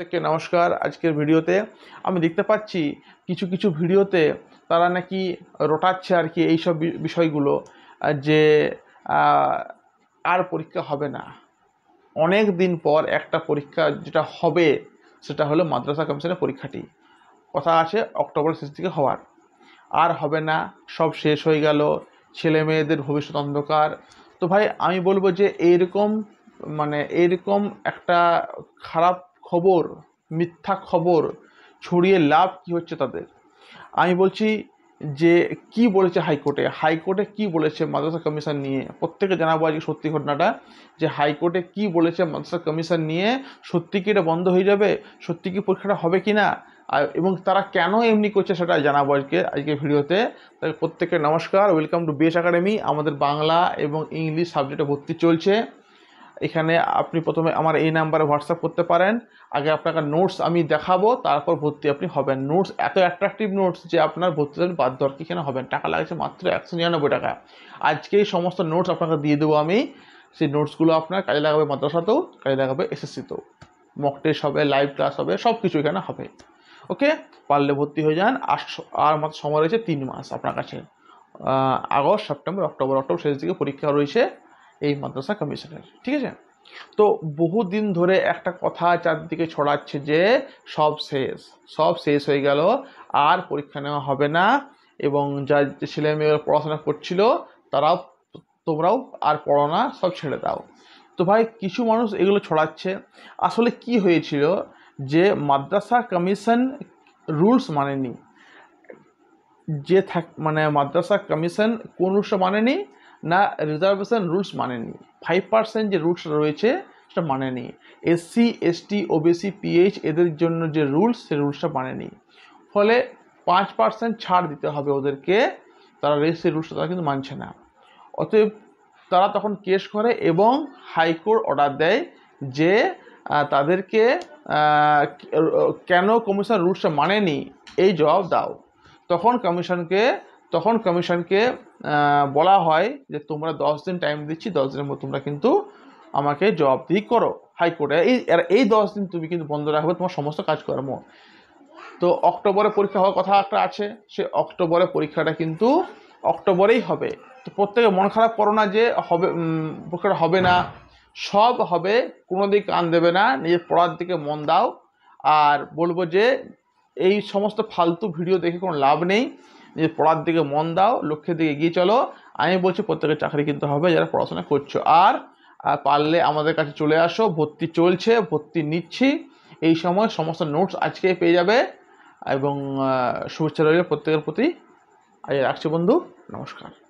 প্রত্যেককে নমস্কার আজকের ভিডিওতে আমি দেখতে পাচ্ছি কিছু কিছু ভিডিওতে তারা নাকি রোটাচ্ছে আর কি এইসব বিষয়গুলো যে আর পরীক্ষা হবে না অনেক দিন পর একটা পরীক্ষা যেটা হবে সেটা হলো মাদ্রাসা কমিশনের পরীক্ষাটি কথা আছে অক্টোবর শেষ থেকে হওয়ার আর হবে না সব শেষ হয়ে গেল ছেলে মেয়েদের ভবিষ্যৎ অন্ধকার তো ভাই আমি বলবো যে এইরকম মানে এইরকম একটা খারাপ খবর মিথ্যা খবর ছড়িয়ে লাভ কি হচ্ছে তাদের আমি বলছি যে কি বলেছে হাইকোর্টে হাইকোর্টে কি বলেছে মাদ্রাসা কমিশন নিয়ে প্রত্যেকে জানাবো আজকে সত্যি ঘটনাটা যে হাইকোর্টে কি বলেছে মাদ্রাসা কমিশন নিয়ে সত্যি কি এটা বন্ধ হয়ে যাবে সত্যি কি পরীক্ষাটা হবে কি না আর এবং তারা কেন এমনি করছে সেটা জানাবো আজকে আজকে ভিডিওতে তাকে প্রত্যেককে নমস্কার ওয়েলকাম টু বেস একাডেমি আমাদের বাংলা এবং ইংলিশ সাবজেক্টে ভর্তি চলছে এখানে আপনি প্রথমে আমার এই নাম্বারে হোয়াটসঅ্যাপ করতে পারেন আগে আপনাকে নোটস আমি দেখাবো তারপর ভর্তি আপনি হবেন নোটস এত অ্যাট্রাকটিভ নোটস যে আপনার ভর্তি আপনি বাধ্য আর কি এখানে হবেন টাকা লাগছে মাত্র একশো নিরানব্বই টাকা আজকেই সমস্ত নোটস আপনাকে দিয়ে দেবো আমি সেই নোটসগুলো আপনার কাজে লাগাবে মাদ্রাসাতেও কাজে লাগাবে এসএসসিতেও মক টেস্ট হবে লাইভ ক্লাস হবে সব কিছু এখানে হবে ওকে পারলে ভর্তি হয়ে যান আর মাত্র সময় রয়েছে তিন মাস আপনার কাছে আগস্ট সেপ্টেম্বর অক্টোবর অক্টোবর শেষ দিকে পরীক্ষা রয়েছে এই মাদ্রাসা কমিশনের ঠিক আছে তো বহুদিন ধরে একটা কথা চারদিকে ছড়াচ্ছে যে সব শেষ সব শেষ হয়ে গেল আর পরীক্ষা নেওয়া হবে না এবং যা ছেলে মেয়েরা পড়াশোনা করছিল তারাও তোমরাও আর পড়ো না সব ছেড়ে দাও তো ভাই কিছু মানুষ এগুলো ছড়াচ্ছে আসলে কি হয়েছিল যে মাদ্রাসা কমিশন রুলস মানেনি যে থাক মানে মাদ্রাসা কমিশন কোন রুলসটা মানেনি না রিজার্ভেশন রুলস মানেনি ফাইভ পার্সেন্ট যে রুলস রয়েছে সেটা মানেনি এসসি এসটি ওবিসি পিএইচ এদের জন্য যে রুলস সে রুলসটা মানেনি ফলে পাঁচ পার্সেন্ট ছাড় দিতে হবে ওদেরকে তারা রেজিস্ট্রি রুলসটা তারা কিন্তু মানছে না অতএব তারা তখন কেস করে এবং হাইকোর্ট অর্ডার দেয় যে তাদেরকে কেন কমিশন রুলসটা মানেনি এই জবাব দাও তখন কমিশনকে তখন কমিশনকে বলা হয় যে তোমরা দশ দিন টাইম দিচ্ছি দশ দিনের মধ্যে তোমরা কিন্তু আমাকে জবাবদিহি করো হাইকোর্টে এই এই দশ দিন তুমি কিন্তু বন্ধ রাখবে তোমার সমস্ত কাজকর্ম তো অক্টোবরে পরীক্ষা হওয়ার কথা একটা আছে সে অক্টোবরে পরীক্ষাটা কিন্তু অক্টোবরেই হবে তো প্রত্যেকে মন খারাপ করো না যে হবে পরীক্ষাটা হবে না সব হবে কোনো দিক কান দেবে না নিজের পড়ার দিকে মন দাও আর বলবো যে এই সমস্ত ফালতু ভিডিও দেখে কোনো লাভ নেই যে পড়ার দিকে মন দাও লক্ষ্যের দিকে এগিয়ে চলো আমি বলছি প্রত্যেকের চাকরি কিন্তু হবে যারা পড়াশোনা করছো আর পারলে আমাদের কাছে চলে আসো ভর্তি চলছে ভর্তি নিচ্ছি এই সময় সমস্ত নোটস আজকে পেয়ে যাবে এবং শুভেচ্ছা রইল প্রত্যেকের প্রতি আজ রাখছি বন্ধু নমস্কার